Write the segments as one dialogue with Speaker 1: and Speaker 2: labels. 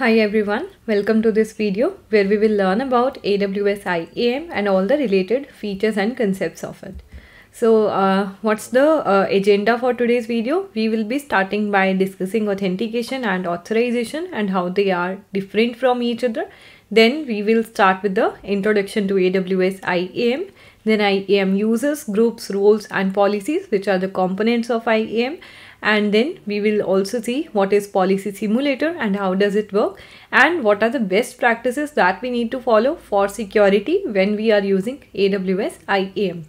Speaker 1: Hi everyone, welcome to this video where we will learn about AWS IAM and all the related features and concepts of it. So uh, what's the uh, agenda for today's video? We will be starting by discussing authentication and authorization and how they are different from each other. Then we will start with the introduction to AWS IAM. Then IAM users, groups, roles and policies which are the components of IAM and then we will also see what is policy simulator and how does it work and what are the best practices that we need to follow for security when we are using AWS IAM.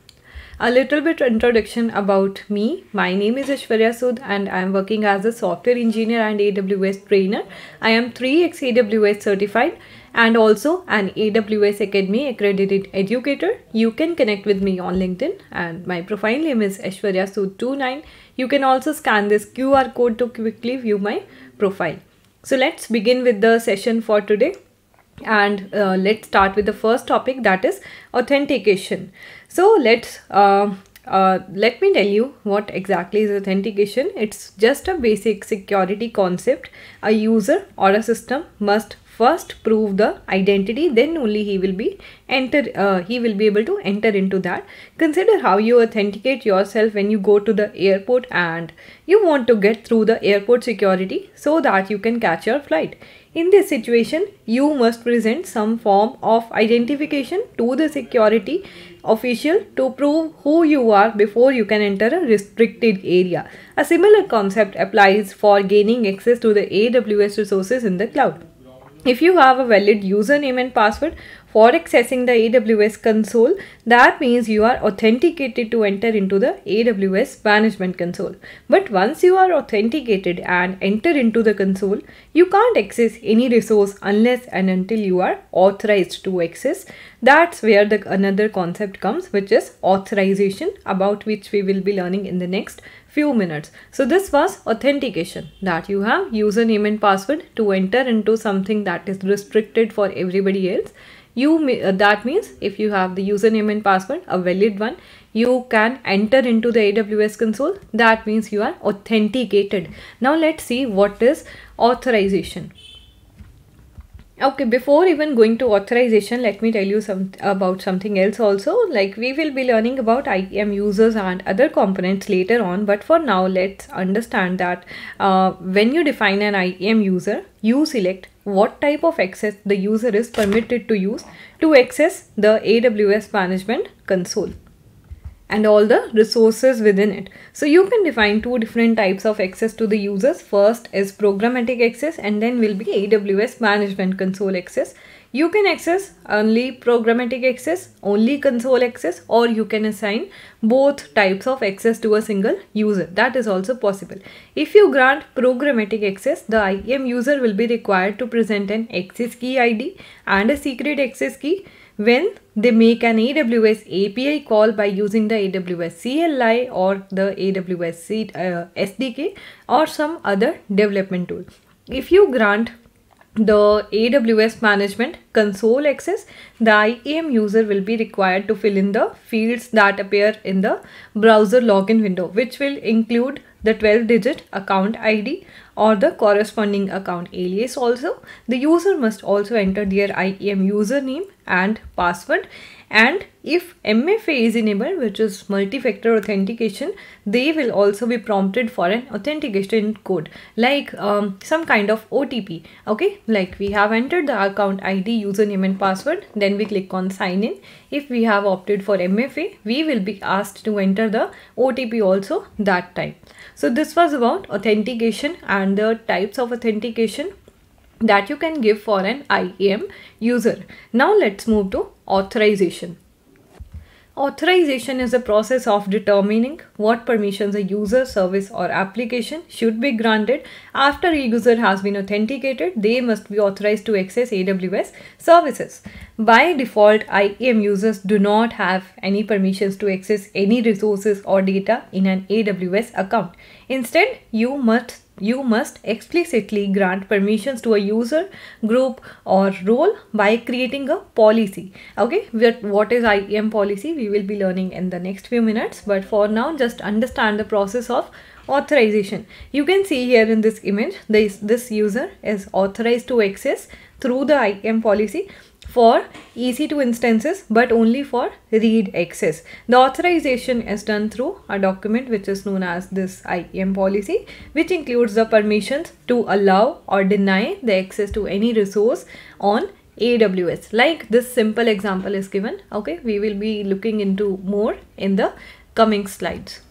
Speaker 1: A little bit introduction about me. My name is Ashwarya Sud and I am working as a software engineer and AWS trainer. I am 3x AWS certified and also an AWS Academy accredited educator. You can connect with me on LinkedIn and my profile name is Ashwarya Sood29. You can also scan this QR code to quickly view my profile. So let's begin with the session for today and uh, let's start with the first topic that is authentication. So let's uh, uh, let me tell you what exactly is authentication. It's just a basic security concept a user or a system must first prove the identity then only he will be enter uh, he will be able to enter into that consider how you authenticate yourself when you go to the airport and you want to get through the airport security so that you can catch your flight in this situation, you must present some form of identification to the security official to prove who you are before you can enter a restricted area. A similar concept applies for gaining access to the AWS resources in the cloud. If you have a valid username and password for accessing the AWS console, that means you are authenticated to enter into the AWS management console. But once you are authenticated and enter into the console, you can't access any resource unless and until you are authorized to access. That's where the another concept comes, which is authorization about which we will be learning in the next few minutes. So this was authentication that you have username and password to enter into something that is restricted for everybody else. You uh, That means if you have the username and password, a valid one, you can enter into the AWS console. That means you are authenticated. Now let's see what is authorization okay before even going to authorization let me tell you some about something else also like we will be learning about IAM users and other components later on but for now let's understand that uh, when you define an IAM user you select what type of access the user is permitted to use to access the AWS management console and all the resources within it. So you can define two different types of access to the users. First is programmatic access and then will be AWS Management Console access. You can access only programmatic access, only console access or you can assign both types of access to a single user. That is also possible. If you grant programmatic access, the IAM user will be required to present an access key ID and a secret access key when they make an AWS API call by using the AWS CLI or the AWS C, uh, SDK or some other development tool. If you grant the AWS management console access, the IAM user will be required to fill in the fields that appear in the browser login window, which will include the 12 digit account ID or the corresponding account alias also. The user must also enter their IAM username and password and if MFA is enabled which is multi-factor authentication they will also be prompted for an authentication code like um, some kind of OTP okay like we have entered the account ID username and password then we click on sign in if we have opted for MFA we will be asked to enter the OTP also that time so this was about authentication and the types of authentication that you can give for an IAM user. Now let's move to authorization. Authorization is the process of determining what permissions a user, service or application should be granted. After a user has been authenticated, they must be authorized to access AWS services. By default, IAM users do not have any permissions to access any resources or data in an AWS account. Instead, you must you must explicitly grant permissions to a user group or role by creating a policy okay what is IAM policy we will be learning in the next few minutes but for now just understand the process of authorization you can see here in this image this this user is authorized to access through the IAM policy for EC2 instances but only for read access. The authorization is done through a document which is known as this IAM policy which includes the permissions to allow or deny the access to any resource on AWS like this simple example is given okay we will be looking into more in the coming slides.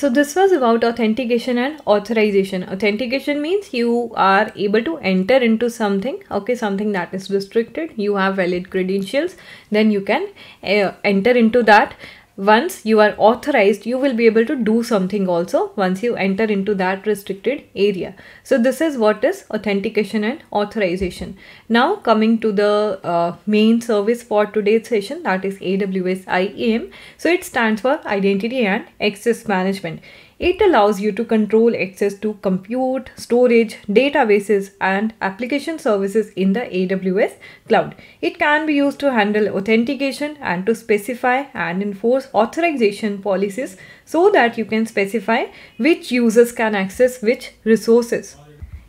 Speaker 1: So this was about authentication and authorization. Authentication means you are able to enter into something, okay, something that is restricted. You have valid credentials, then you can uh, enter into that once you are authorized you will be able to do something also once you enter into that restricted area so this is what is authentication and authorization now coming to the uh, main service for today's session that is aws iam so it stands for identity and access management it allows you to control access to compute, storage, databases, and application services in the AWS cloud. It can be used to handle authentication and to specify and enforce authorization policies so that you can specify which users can access which resources.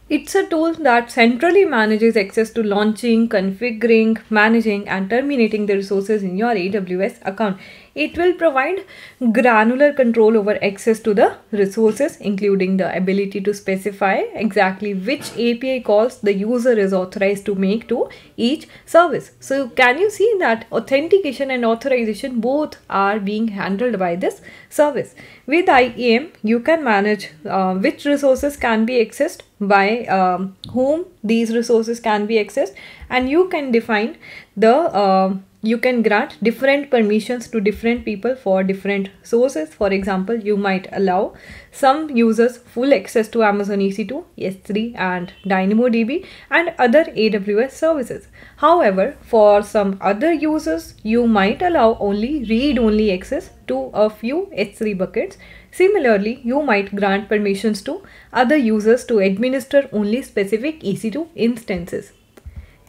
Speaker 1: It's a tool that centrally manages access to launching, configuring, managing, and terminating the resources in your AWS account. It will provide granular control over access to the resources, including the ability to specify exactly which API calls the user is authorized to make to each service. So can you see that authentication and authorization both are being handled by this service. With IAM, you can manage uh, which resources can be accessed by um, whom these resources can be accessed and you can define the uh, you can grant different permissions to different people for different sources. For example, you might allow some users full access to Amazon EC2, S3 and DynamoDB and other AWS services. However, for some other users, you might allow only read-only access to a few S3 buckets. Similarly, you might grant permissions to other users to administer only specific EC2 instances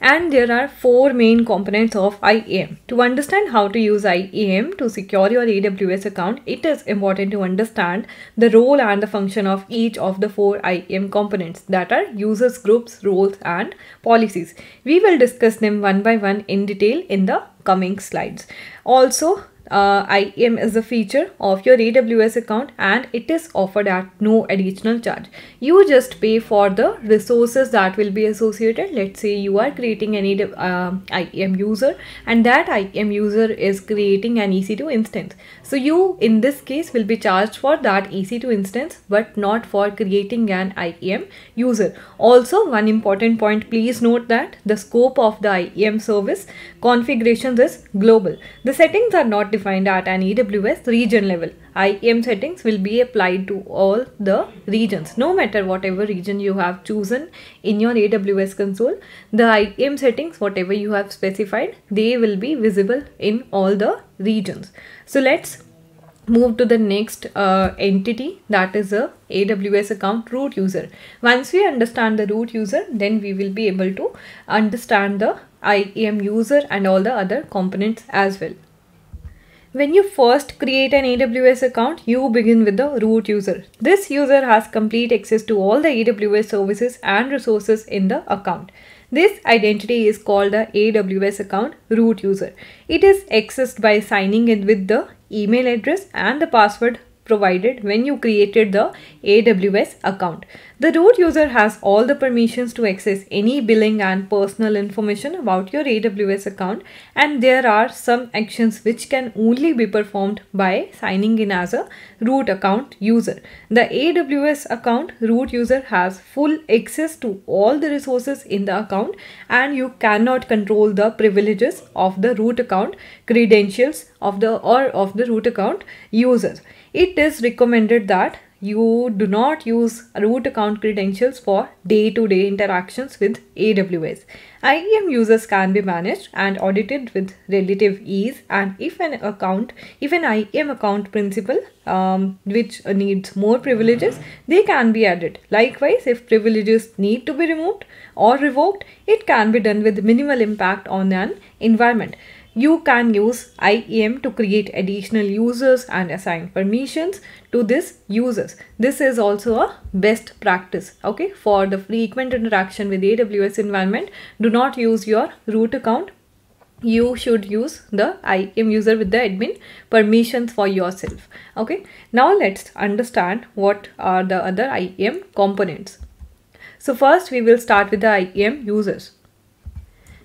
Speaker 1: and there are four main components of IAM. To understand how to use IAM to secure your AWS account, it is important to understand the role and the function of each of the four IAM components that are users, groups, roles and policies. We will discuss them one by one in detail in the coming slides. Also, uh, IAM is a feature of your AWS account and it is offered at no additional charge. You just pay for the resources that will be associated. Let's say you are creating an uh, IAM user and that IAM user is creating an EC2 instance. So you in this case will be charged for that EC2 instance but not for creating an IAM user. Also one important point please note that the scope of the IAM service configurations is global. The settings are not defined at an AWS region level. IAM settings will be applied to all the regions. No matter whatever region you have chosen in your AWS console, the IAM settings, whatever you have specified, they will be visible in all the regions. So let's move to the next uh, entity that is a AWS account root user. Once we understand the root user, then we will be able to understand the IAM user and all the other components as well. When you first create an AWS account, you begin with the root user. This user has complete access to all the AWS services and resources in the account. This identity is called the AWS account root user. It is accessed by signing in with the email address and the password provided when you created the AWS account. The root user has all the permissions to access any billing and personal information about your AWS account and there are some actions which can only be performed by signing in as a root account user. The AWS account root user has full access to all the resources in the account and you cannot control the privileges of the root account credentials of the or of the root account users it is recommended that you do not use root account credentials for day-to-day interactions with AWS. IAM users can be managed and audited with relative ease and if an account, if an IAM account principal um, which needs more privileges, they can be added. Likewise, if privileges need to be removed or revoked, it can be done with minimal impact on an environment. You can use IAM to create additional users and assign permissions to this users. This is also a best practice. Okay, for the frequent interaction with AWS environment, do not use your root account you should use the IAM user with the admin permissions for yourself. Okay, now let's understand what are the other IAM components. So first we will start with the IAM users.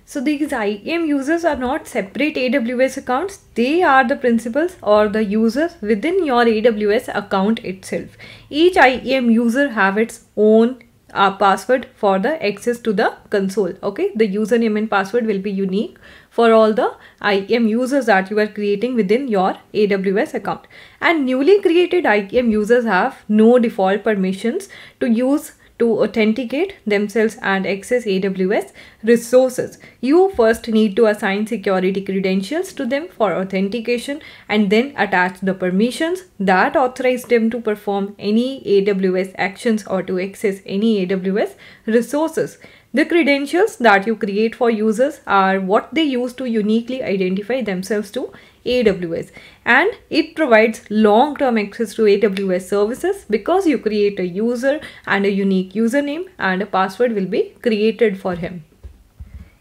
Speaker 1: So these IAM users are not separate AWS accounts. They are the principals or the users within your AWS account itself. Each IAM user have its own uh, password for the access to the console. Okay, the username and password will be unique for all the IAM users that you are creating within your AWS account. And newly created IAM users have no default permissions to use to authenticate themselves and access AWS resources. You first need to assign security credentials to them for authentication and then attach the permissions that authorize them to perform any AWS actions or to access any AWS resources. The credentials that you create for users are what they use to uniquely identify themselves to AWS and it provides long-term access to AWS services because you create a user and a unique username and a password will be created for him.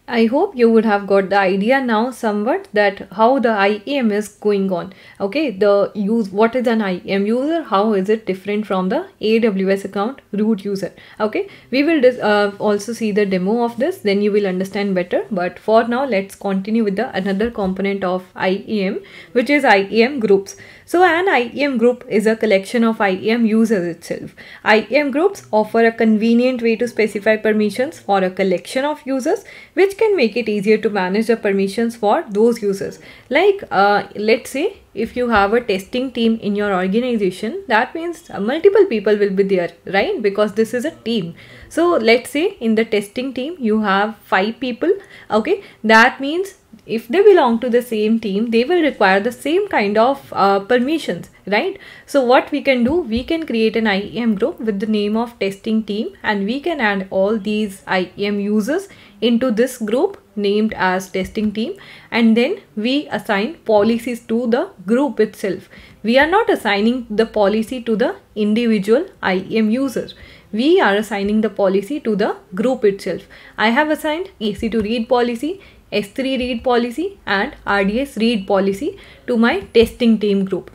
Speaker 1: I hope you would have got the idea now somewhat that how the IAM is going on. Okay, the use what is an IAM user? How is it different from the AWS account root user? Okay, we will uh, also see the demo of this. Then you will understand better. But for now, let's continue with the another component of IAM, which is IAM groups. So an IAM group is a collection of IAM users itself. IAM groups offer a convenient way to specify permissions for a collection of users, which which can make it easier to manage the permissions for those users. Like uh, let's say if you have a testing team in your organization, that means multiple people will be there, right? Because this is a team. So let's say in the testing team, you have five people. Okay, that means if they belong to the same team they will require the same kind of uh, permissions right so what we can do we can create an IEM group with the name of testing team and we can add all these IEM users into this group named as testing team and then we assign policies to the group itself we are not assigning the policy to the individual IEM user we are assigning the policy to the group itself. I have assigned AC to read policy, S3 read policy and RDS read policy to my testing team group.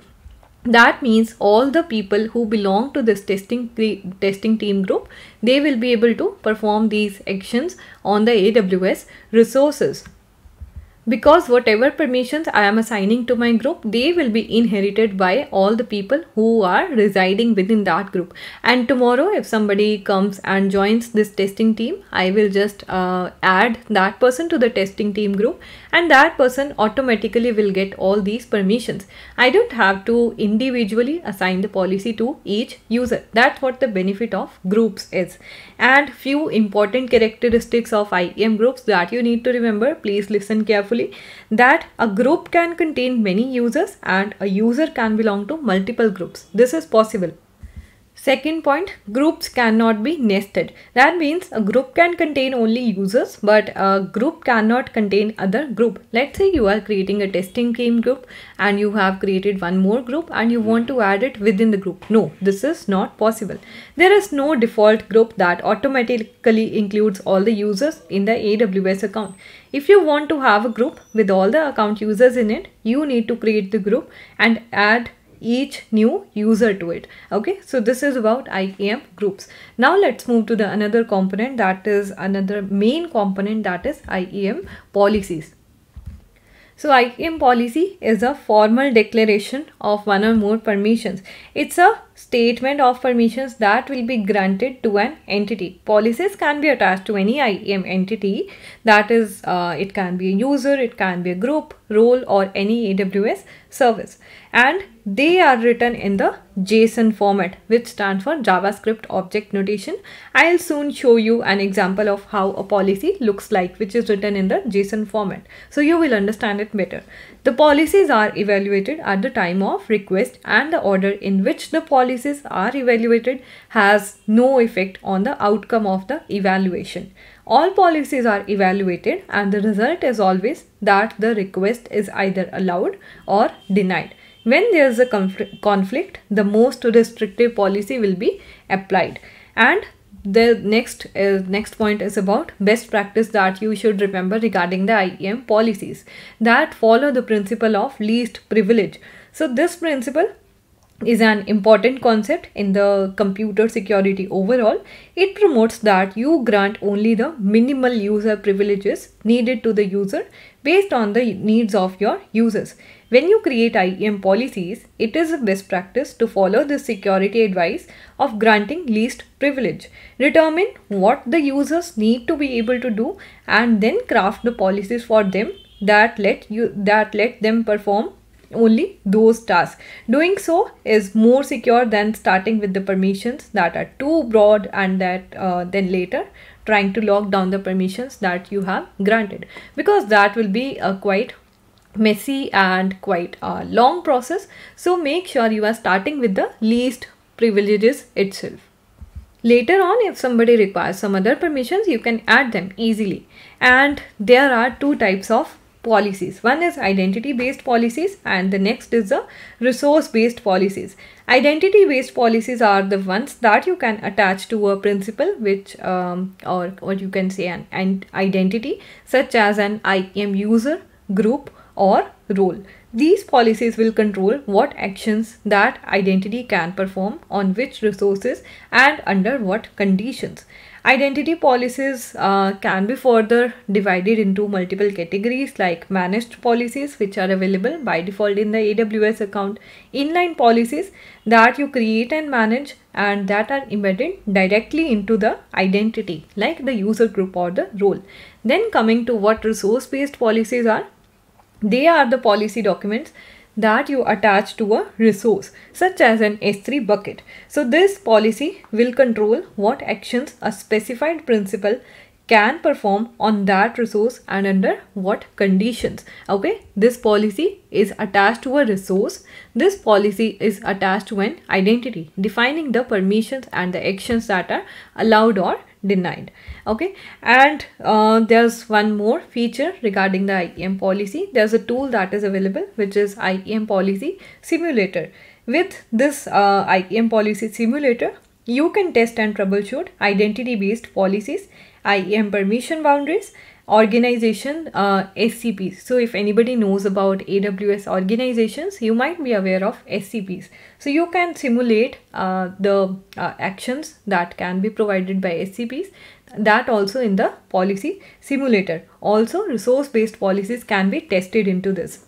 Speaker 1: That means all the people who belong to this testing, testing team group, they will be able to perform these actions on the AWS resources because whatever permissions I am assigning to my group, they will be inherited by all the people who are residing within that group. And tomorrow, if somebody comes and joins this testing team, I will just uh, add that person to the testing team group and that person automatically will get all these permissions. I don't have to individually assign the policy to each user. That's what the benefit of groups is. And few important characteristics of IEM groups that you need to remember. Please listen carefully carefully that a group can contain many users and a user can belong to multiple groups. This is possible Second point, groups cannot be nested. That means a group can contain only users, but a group cannot contain other group. Let's say you are creating a testing game group and you have created one more group and you want to add it within the group. No, this is not possible. There is no default group that automatically includes all the users in the AWS account. If you want to have a group with all the account users in it, you need to create the group and add each new user to it okay so this is about IAM groups now let's move to the another component that is another main component that is IAM policies so IAM policy is a formal declaration of one or more permissions. It's a statement of permissions that will be granted to an entity. Policies can be attached to any IAM entity. That is, uh, it can be a user, it can be a group, role or any AWS service. And they are written in the JSON format, which stands for JavaScript Object Notation. I'll soon show you an example of how a policy looks like, which is written in the JSON format. So you will understand it better. The policies are evaluated at the time of request and the order in which the policies are evaluated has no effect on the outcome of the evaluation. All policies are evaluated and the result is always that the request is either allowed or denied. When there is a conflict, the most restrictive policy will be applied and the next uh, next point is about best practice that you should remember regarding the IEM policies that follow the principle of least privilege. So this principle is an important concept in the computer security overall. It promotes that you grant only the minimal user privileges needed to the user based on the needs of your users. When you create IEM policies, it is a best practice to follow the security advice of granting least privilege. Determine what the users need to be able to do and then craft the policies for them that let you that let them perform only those tasks. Doing so is more secure than starting with the permissions that are too broad and that uh, then later trying to lock down the permissions that you have granted because that will be a quite messy and quite a long process. So make sure you are starting with the least privileges itself. Later on, if somebody requires some other permissions, you can add them easily. And there are two types of policies. One is identity based policies and the next is the resource based policies. Identity based policies are the ones that you can attach to a principle which um, or what you can say an, an identity such as an IAM user group or role. These policies will control what actions that identity can perform, on which resources, and under what conditions. Identity policies uh, can be further divided into multiple categories like managed policies, which are available by default in the AWS account, inline policies that you create and manage, and that are embedded directly into the identity, like the user group or the role. Then, coming to what resource based policies are, they are the policy documents that you attach to a resource such as an S3 bucket. So this policy will control what actions a specified principal can perform on that resource and under what conditions. Okay, this policy is attached to a resource. This policy is attached to an identity defining the permissions and the actions that are allowed or denied okay and uh, there's one more feature regarding the IEM policy there's a tool that is available which is IEM policy simulator with this uh, IEM policy simulator you can test and troubleshoot identity based policies IEM permission boundaries organization uh, SCPs. So if anybody knows about AWS organizations, you might be aware of SCPs. So you can simulate uh, the uh, actions that can be provided by SCPs that also in the policy simulator. Also resource based policies can be tested into this.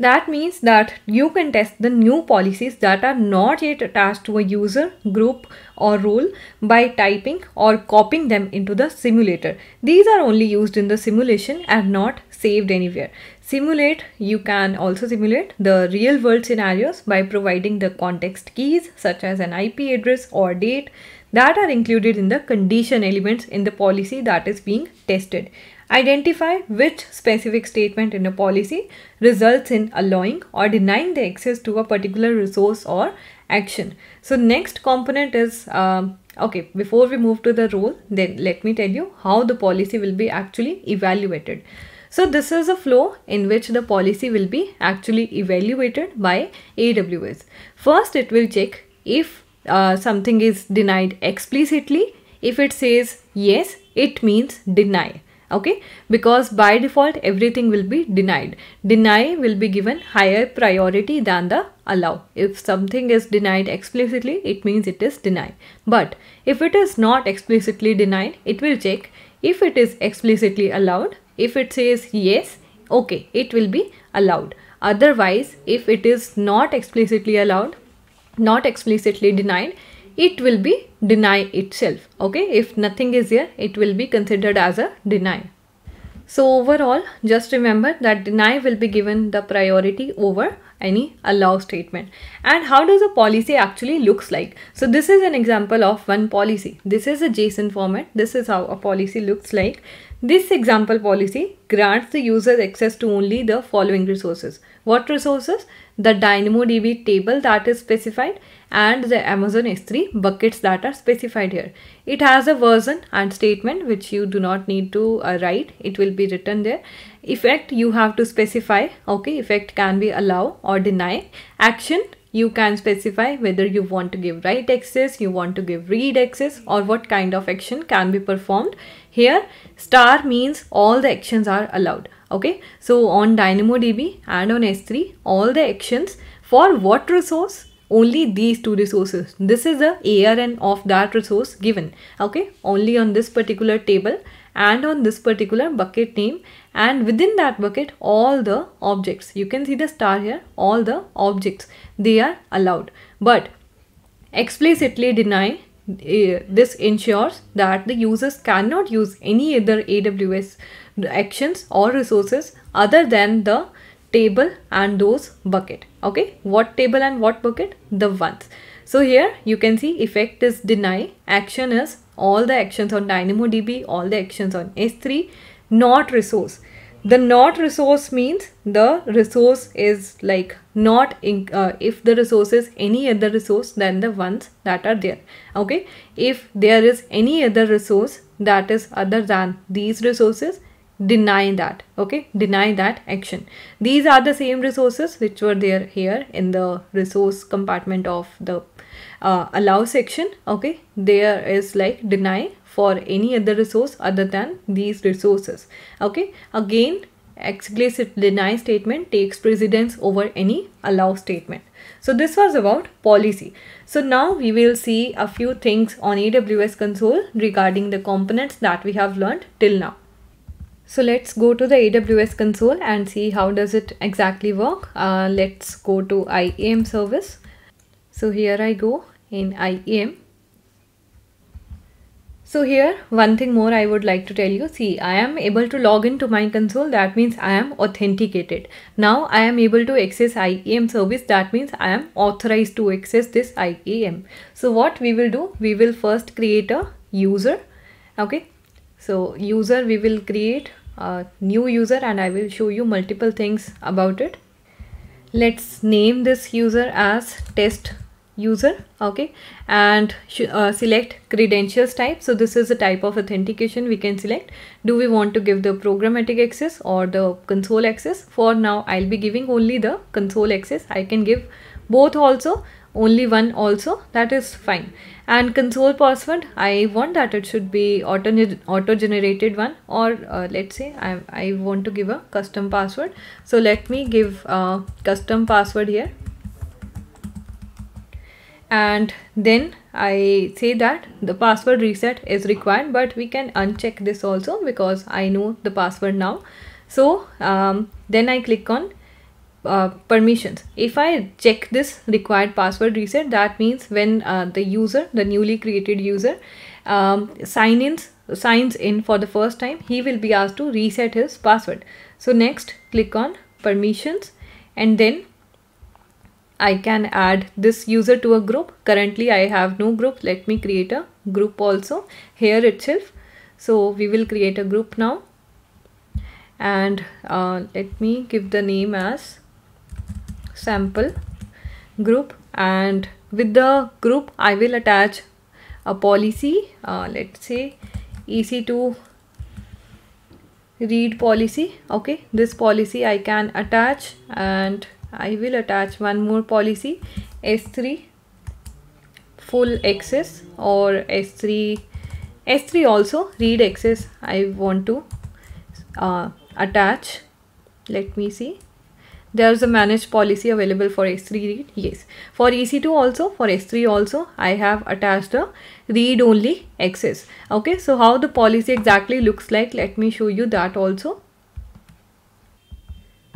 Speaker 1: That means that you can test the new policies that are not yet attached to a user, group or role by typing or copying them into the simulator. These are only used in the simulation and not saved anywhere. Simulate, you can also simulate the real world scenarios by providing the context keys such as an IP address or date that are included in the condition elements in the policy that is being tested Identify which specific statement in a policy results in allowing or denying the access to a particular resource or action. So next component is, uh, okay, before we move to the role, then let me tell you how the policy will be actually evaluated. So this is a flow in which the policy will be actually evaluated by AWS. First, it will check if uh, something is denied explicitly. If it says yes, it means deny okay because by default everything will be denied deny will be given higher priority than the allow if something is denied explicitly it means it is denied but if it is not explicitly denied it will check if it is explicitly allowed if it says yes okay it will be allowed otherwise if it is not explicitly allowed not explicitly denied it will be deny itself. Okay, if nothing is here, it will be considered as a deny. So overall, just remember that deny will be given the priority over any allow statement. And how does a policy actually looks like? So this is an example of one policy. This is a JSON format. This is how a policy looks like. This example policy grants the user access to only the following resources. What resources? the DynamoDB table that is specified and the Amazon S3 buckets that are specified here. It has a version and statement which you do not need to uh, write. It will be written there. Effect you have to specify. Okay, effect can be allow or deny. Action you can specify whether you want to give write access, you want to give read access or what kind of action can be performed. Here star means all the actions are allowed okay so on dynamodb and on s3 all the actions for what resource only these two resources this is the arn of that resource given okay only on this particular table and on this particular bucket name and within that bucket all the objects you can see the star here all the objects they are allowed but explicitly deny. uh, this ensures that the users cannot use any other aws actions or resources other than the table and those bucket okay what table and what bucket the ones so here you can see effect is deny action is all the actions on dynamodb all the actions on s3 not resource the not resource means the resource is like not in, uh, if the resource is any other resource than the ones that are there okay if there is any other resource that is other than these resources deny that okay deny that action these are the same resources which were there here in the resource compartment of the uh, allow section okay there is like deny for any other resource other than these resources okay again explicit deny statement takes precedence over any allow statement. So this was about policy. So now we will see a few things on AWS console regarding the components that we have learned till now. So let's go to the AWS console and see how does it exactly work. Uh, let's go to IAM service. So here I go in IAM. So here one thing more I would like to tell you. See I am able to log into my console that means I am authenticated. Now I am able to access IAM service that means I am authorized to access this IAM. So what we will do we will first create a user okay. So user we will create uh, new user and I will show you multiple things about it. Let's name this user as test user okay and uh, select credentials type so this is the type of authentication we can select do we want to give the programmatic access or the console access for now i'll be giving only the console access i can give both also only one also that is fine and console password i want that it should be auto auto generated one or uh, let's say I, I want to give a custom password so let me give a custom password here and then I say that the password reset is required but we can uncheck this also because I know the password now so um, then I click on uh, permissions. If I check this required password reset, that means when uh, the user, the newly created user, um, sign in, signs in for the first time, he will be asked to reset his password. So next, click on permissions and then I can add this user to a group. Currently, I have no group. Let me create a group also here itself. So we will create a group now and uh, let me give the name as sample group and with the group I will attach a policy uh, let's say EC2 read policy okay this policy I can attach and I will attach one more policy S3 full access or S3 S3 also read access I want to uh, attach let me see there's a managed policy available for S3 read. Yes. For EC2 also, for S3 also, I have attached a read only access. Okay. So how the policy exactly looks like, let me show you that also.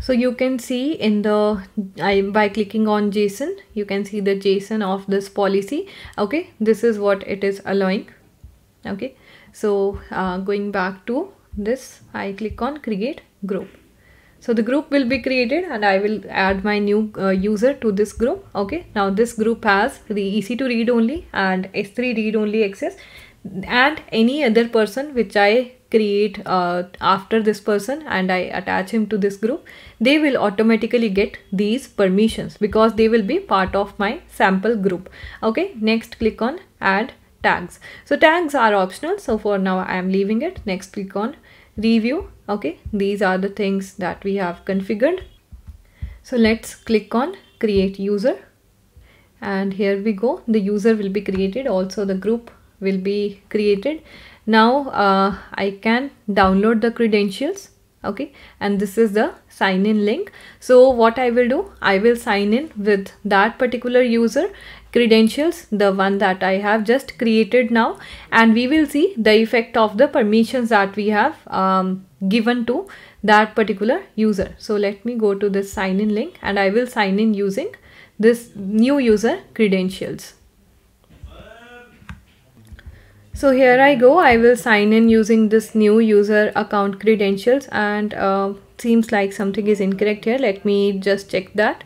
Speaker 1: So you can see in the, I, by clicking on JSON, you can see the JSON of this policy. Okay. This is what it is allowing. Okay. So uh, going back to this, I click on create group. So the group will be created and I will add my new uh, user to this group. Okay. Now this group has the EC2 read only and S3 read only access and any other person which I create uh, after this person and I attach him to this group, they will automatically get these permissions because they will be part of my sample group. Okay, next click on add tags. So tags are optional. So for now I am leaving it. Next click on review okay these are the things that we have configured so let's click on create user and here we go the user will be created also the group will be created now uh, I can download the credentials okay and this is the sign in link so what I will do I will sign in with that particular user credentials, the one that I have just created now. And we will see the effect of the permissions that we have um, given to that particular user. So let me go to this sign in link and I will sign in using this new user credentials. So here I go, I will sign in using this new user account credentials and uh, seems like something is incorrect here. Let me just check that.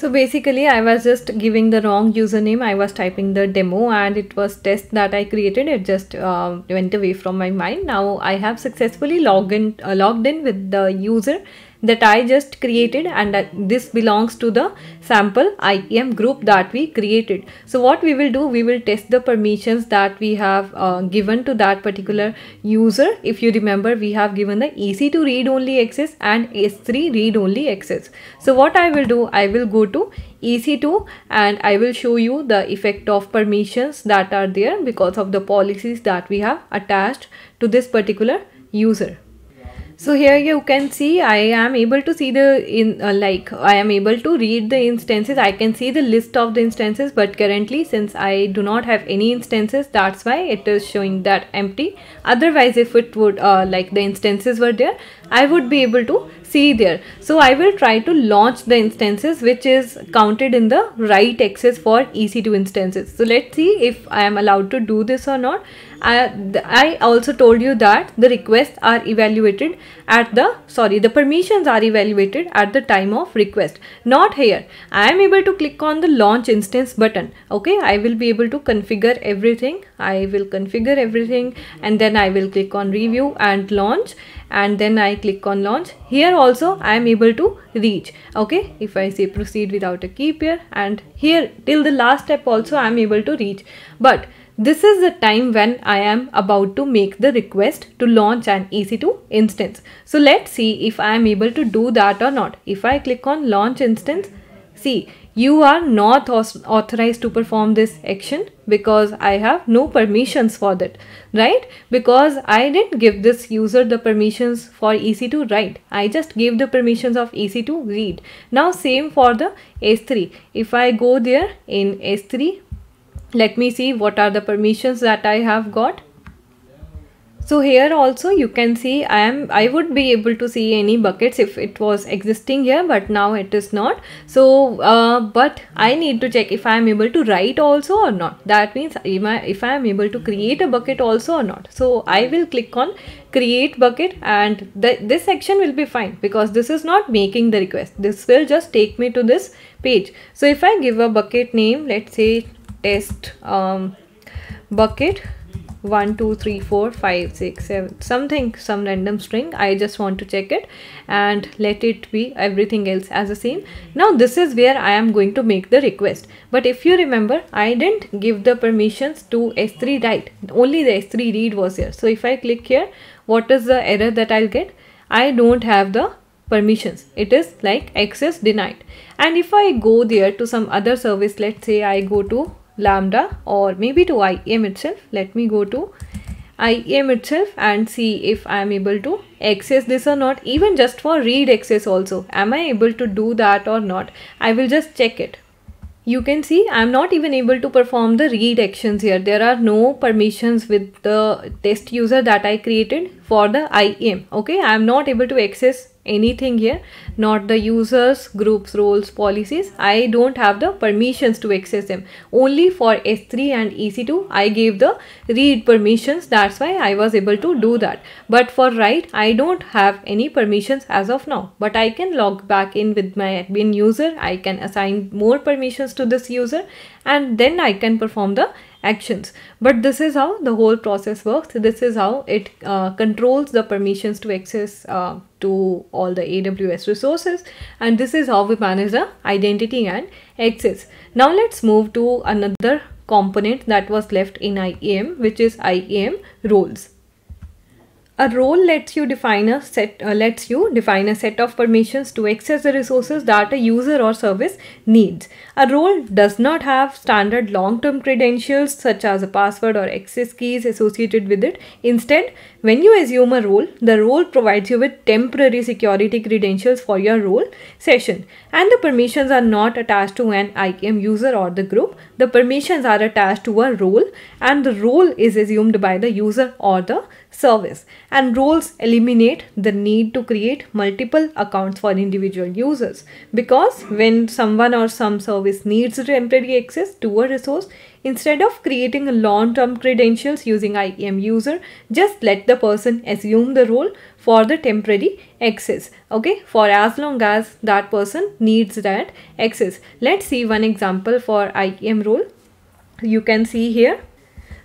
Speaker 1: So basically I was just giving the wrong username. I was typing the demo and it was test that I created. It just uh, went away from my mind. Now I have successfully logged in, uh, logged in with the user that I just created and this belongs to the sample IEM group that we created. So what we will do, we will test the permissions that we have uh, given to that particular user. If you remember, we have given the EC2 read only access and S3 read only access. So what I will do, I will go to EC2 and I will show you the effect of permissions that are there because of the policies that we have attached to this particular user. So here you can see I am able to see the in uh, like I am able to read the instances. I can see the list of the instances but currently since I do not have any instances that's why it is showing that empty. Otherwise if it would uh, like the instances were there I would be able to see there. So I will try to launch the instances which is counted in the write access for EC2 instances. So let's see if I am allowed to do this or not. I, I also told you that the requests are evaluated at the, sorry, the permissions are evaluated at the time of request. Not here. I am able to click on the launch instance button. Okay, I will be able to configure everything. I will configure everything and then I will click on review and launch and then I click on launch here also I am able to reach okay if I say proceed without a key pair and here till the last step also I am able to reach but this is the time when I am about to make the request to launch an EC2 instance. So let's see if I am able to do that or not. If I click on launch instance, see you are not authorized to perform this action because I have no permissions for that, right? Because I didn't give this user the permissions for EC2 write. I just gave the permissions of EC2 read. Now same for the S3. If I go there in S3, let me see what are the permissions that I have got. So here also you can see I am I would be able to see any buckets if it was existing here but now it is not. So uh, but I need to check if I am able to write also or not. That means if I am able to create a bucket also or not. So I will click on create bucket and th this section will be fine because this is not making the request. This will just take me to this page. So if I give a bucket name let's say test um, bucket 1 2 3 4 5 6 7 something some random string i just want to check it and let it be everything else as a same now this is where i am going to make the request but if you remember i didn't give the permissions to s3 write only the s3 read was here so if i click here what is the error that i'll get i don't have the permissions it is like access denied and if i go there to some other service let's say i go to lambda or maybe to IM itself. Let me go to IM itself and see if I am able to access this or not. Even just for read access also. Am I able to do that or not? I will just check it. You can see I'm not even able to perform the read actions here. There are no permissions with the test user that I created for the IM. Okay, I'm not able to access anything here not the users groups roles policies i don't have the permissions to access them only for s3 and ec2 i gave the read permissions that's why i was able to do that but for write i don't have any permissions as of now but i can log back in with my admin user i can assign more permissions to this user and then i can perform the actions but this is how the whole process works this is how it uh, controls the permissions to access uh, to all the aws resources and this is how we manage the identity and access now let's move to another component that was left in iam which is iam roles a role lets you define a set uh, lets you define a set of permissions to access the resources that a user or service needs. A role does not have standard long-term credentials such as a password or access keys associated with it. Instead, when you assume a role, the role provides you with temporary security credentials for your role session and the permissions are not attached to an IAM user or the group. The permissions are attached to a role and the role is assumed by the user or the service and roles eliminate the need to create multiple accounts for individual users because when someone or some service needs temporary access to a resource instead of creating long-term credentials using IAM user just let the person assume the role for the temporary access okay for as long as that person needs that access let's see one example for IAM role you can see here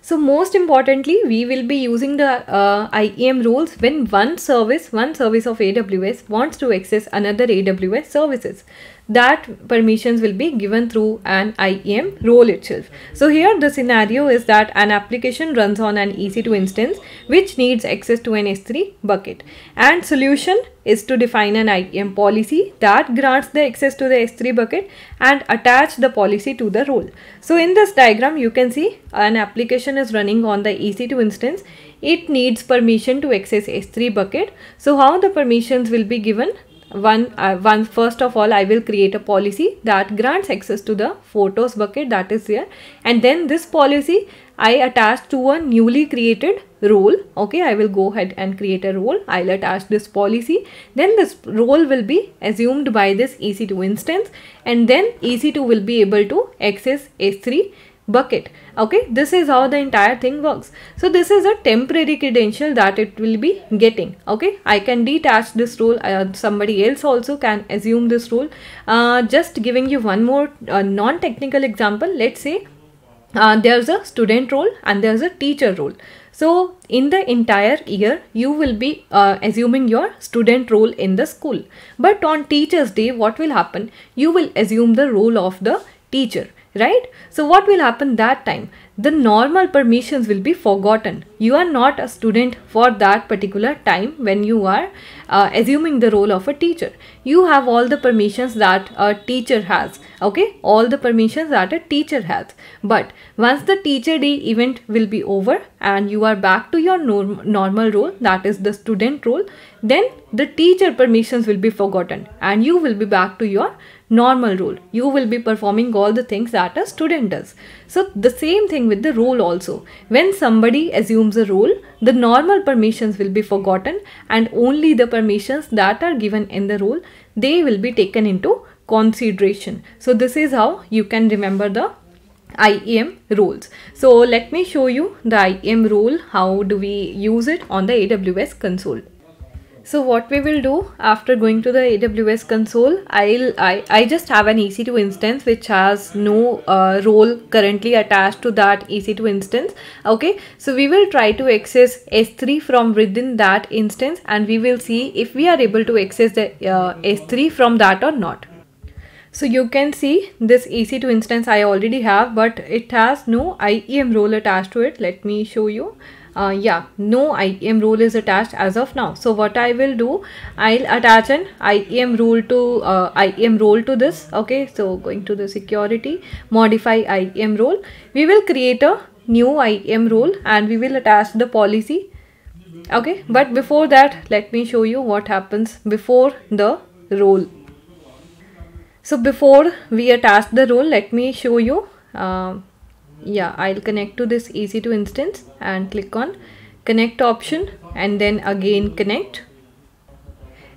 Speaker 1: so most importantly, we will be using the uh, IEM rules when one service, one service of AWS wants to access another AWS services that permissions will be given through an IAM role itself. So here the scenario is that an application runs on an EC2 instance which needs access to an S3 bucket and solution is to define an IAM policy that grants the access to the S3 bucket and attach the policy to the role. So in this diagram you can see an application is running on the EC2 instance. It needs permission to access S3 bucket. So how the permissions will be given? one, uh, one first of all I will create a policy that grants access to the photos bucket that is here and then this policy I attach to a newly created role okay I will go ahead and create a role I'll attach this policy then this role will be assumed by this EC2 instance and then EC2 will be able to access S3 bucket okay this is how the entire thing works so this is a temporary credential that it will be getting okay i can detach this role uh, somebody else also can assume this role uh, just giving you one more uh, non-technical example let's say uh, there's a student role and there's a teacher role so in the entire year, you will be uh, assuming your student role in the school. But on teacher's day, what will happen? You will assume the role of the teacher right? So what will happen that time? The normal permissions will be forgotten you are not a student for that particular time when you are uh, assuming the role of a teacher you have all the permissions that a teacher has okay all the permissions that a teacher has but once the teacher day event will be over and you are back to your norm normal role that is the student role then the teacher permissions will be forgotten and you will be back to your normal role you will be performing all the things that a student does so the same thing with the role also when somebody assumes assumes a role, the normal permissions will be forgotten and only the permissions that are given in the role, they will be taken into consideration. So this is how you can remember the IAM roles. So let me show you the IAM role, how do we use it on the AWS console. So what we will do after going to the AWS console, I'll, I, I just have an EC2 instance which has no uh, role currently attached to that EC2 instance. Okay, so we will try to access S3 from within that instance and we will see if we are able to access the uh, S3 from that or not. So you can see this EC2 instance I already have but it has no IEM role attached to it. Let me show you uh, yeah no IEM rule is attached as of now so what I will do I'll attach an IEM rule to uh, IEM role to this okay so going to the security modify IEM role we will create a new IEM role and we will attach the policy okay but before that let me show you what happens before the role so before we attach the role let me show you uh, yeah I'll connect to this EC2 instance and click on connect option and then again connect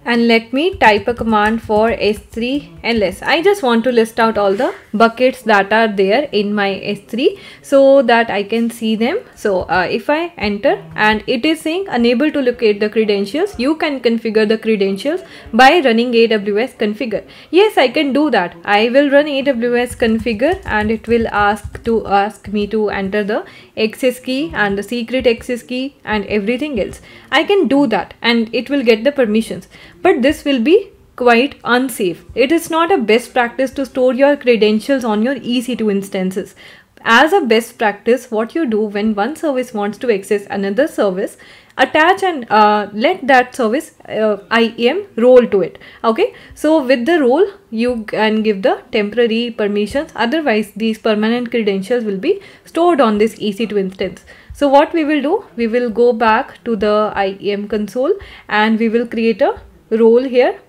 Speaker 1: and let me type a command for S3 and list. I just want to list out all the buckets that are there in my S3 so that I can see them. So uh, if I enter and it is saying unable to locate the credentials, you can configure the credentials by running AWS configure. Yes, I can do that. I will run AWS configure and it will ask to ask me to enter the access key and the secret access key and everything else. I can do that and it will get the permissions. But this will be quite unsafe. It is not a best practice to store your credentials on your EC2 instances. As a best practice, what you do when one service wants to access another service, attach and uh, let that service uh, IAM role to it. Okay, so with the role, you can give the temporary permissions. Otherwise, these permanent credentials will be stored on this EC2 instance. So what we will do, we will go back to the IEM console and we will create a role here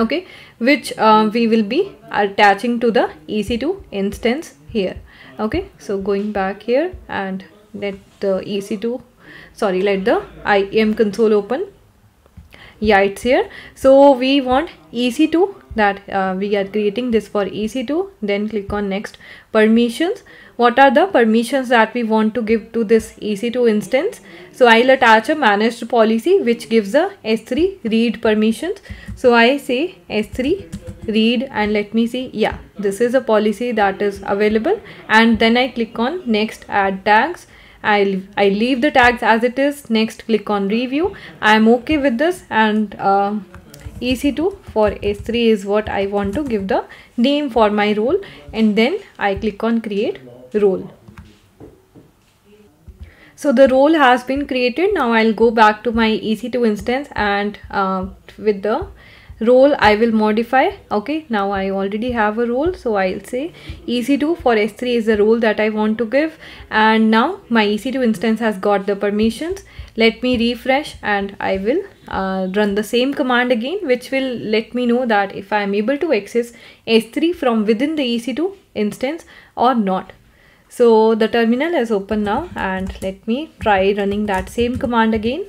Speaker 1: okay which uh, we will be attaching to the EC2 instance here okay so going back here and let the EC2 sorry let the IEM console open yeah it's here so we want EC2 that uh, we are creating this for EC2 then click on next permissions what are the permissions that we want to give to this EC2 instance. So I'll attach a managed policy which gives a S3 read permissions. So I say S3 read and let me see. Yeah, this is a policy that is available. And then I click on next add tags. I'll, I leave the tags as it is. Next click on review. I'm okay with this and uh, EC2 for S3 is what I want to give the name for my role and then I click on create role. So the role has been created. Now I'll go back to my EC2 instance and uh, with the role I will modify. Okay, now I already have a role. So I'll say EC2 for S3 is the role that I want to give. And now my EC2 instance has got the permissions. Let me refresh and I will uh, run the same command again, which will let me know that if I am able to access S3 from within the EC2 instance or not. So the terminal is open now and let me try running that same command again.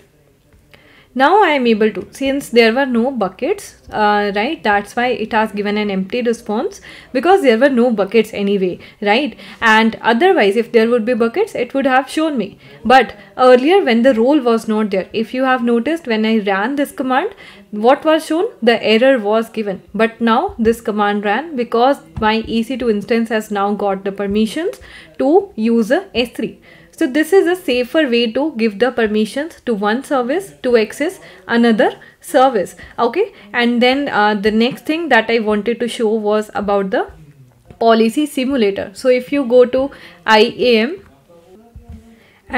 Speaker 1: Now I am able to, since there were no buckets, uh, right, that's why it has given an empty response because there were no buckets anyway, right? And otherwise, if there would be buckets, it would have shown me. But earlier when the role was not there, if you have noticed when I ran this command, what was shown? The error was given. But now this command ran because my EC2 instance has now got the permissions to user a 3 So this is a safer way to give the permissions to one service to access another service. Okay. And then uh, the next thing that I wanted to show was about the policy simulator. So if you go to IAM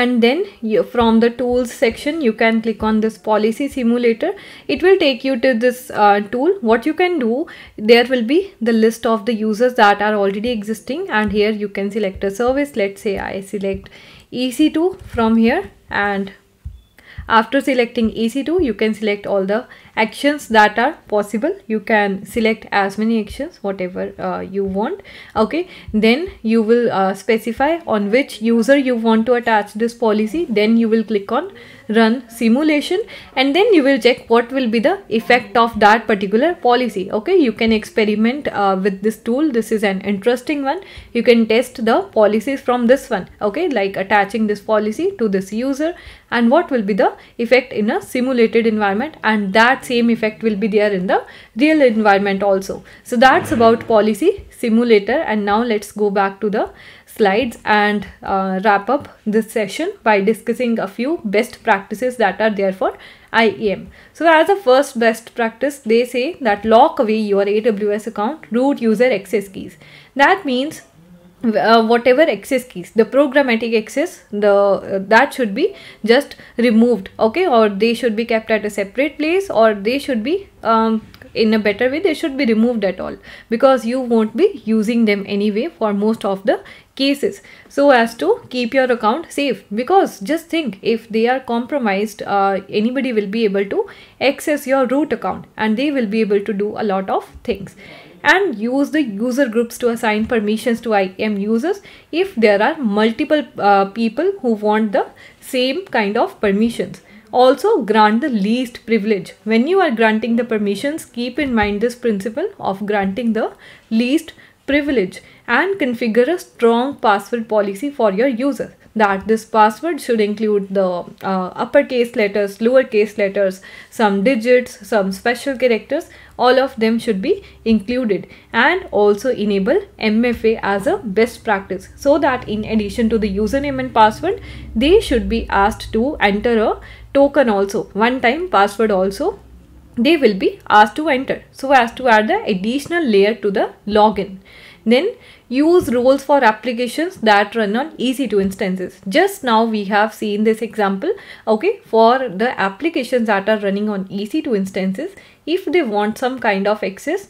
Speaker 1: and then you, from the tools section you can click on this policy simulator it will take you to this uh, tool what you can do there will be the list of the users that are already existing and here you can select a service let's say i select ec2 from here and after selecting ec2 you can select all the actions that are possible you can select as many actions whatever uh, you want okay then you will uh, specify on which user you want to attach this policy then you will click on run simulation and then you will check what will be the effect of that particular policy okay you can experiment uh, with this tool this is an interesting one you can test the policies from this one okay like attaching this policy to this user and what will be the effect in a simulated environment and that same effect will be there in the real environment also. So that's about policy simulator and now let's go back to the slides and uh, wrap up this session by discussing a few best practices that are there for IAM. So as a first best practice, they say that lock away your AWS account root user access keys. That means uh, whatever access keys the programmatic access, the uh, that should be just removed okay or they should be kept at a separate place or they should be um, in a better way they should be removed at all because you won't be using them anyway for most of the cases so as to keep your account safe because just think if they are compromised uh, anybody will be able to access your root account and they will be able to do a lot of things and use the user groups to assign permissions to IAM users if there are multiple uh, people who want the same kind of permissions. Also grant the least privilege. When you are granting the permissions, keep in mind this principle of granting the least privilege and configure a strong password policy for your users that this password should include the uh, uppercase letters, lowercase letters, some digits, some special characters all of them should be included and also enable MFA as a best practice so that in addition to the username and password they should be asked to enter a token also one time password also they will be asked to enter so as to add the additional layer to the login then use roles for applications that run on EC2 instances. Just now we have seen this example. Okay, for the applications that are running on EC2 instances, if they want some kind of access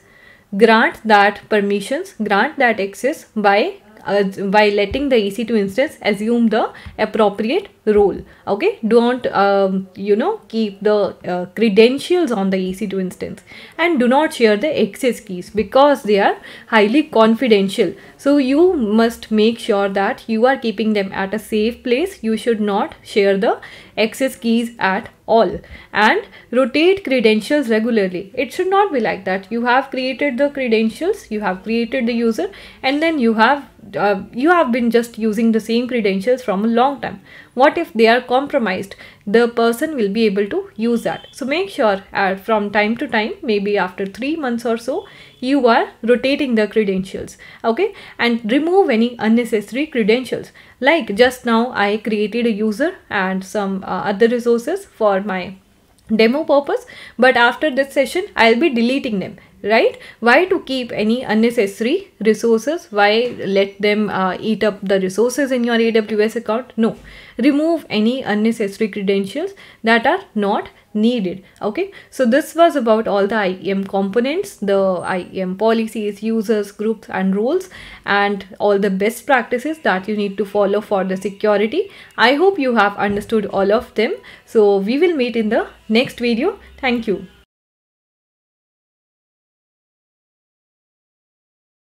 Speaker 1: grant that permissions grant that access by uh, by letting the EC2 instance assume the appropriate role. Okay, don't um, you know keep the uh, credentials on the EC2 instance and do not share the access keys because they are highly confidential. So you must make sure that you are keeping them at a safe place. You should not share the access keys at all and rotate credentials regularly. It should not be like that. You have created the credentials, you have created the user and then you have uh, you have been just using the same credentials from a long time. What if they are compromised? The person will be able to use that. So make sure uh, from time to time, maybe after three months or so, you are rotating the credentials. Okay. And remove any unnecessary credentials. Like just now I created a user and some uh, other resources for my demo purpose but after this session i'll be deleting them right why to keep any unnecessary resources why let them uh, eat up the resources in your aws account no remove any unnecessary credentials that are not needed okay so this was about all the IEM components the IEM policies users groups and roles and all the best practices that you need to follow for the security I hope you have understood all of them so we will meet in the next video thank you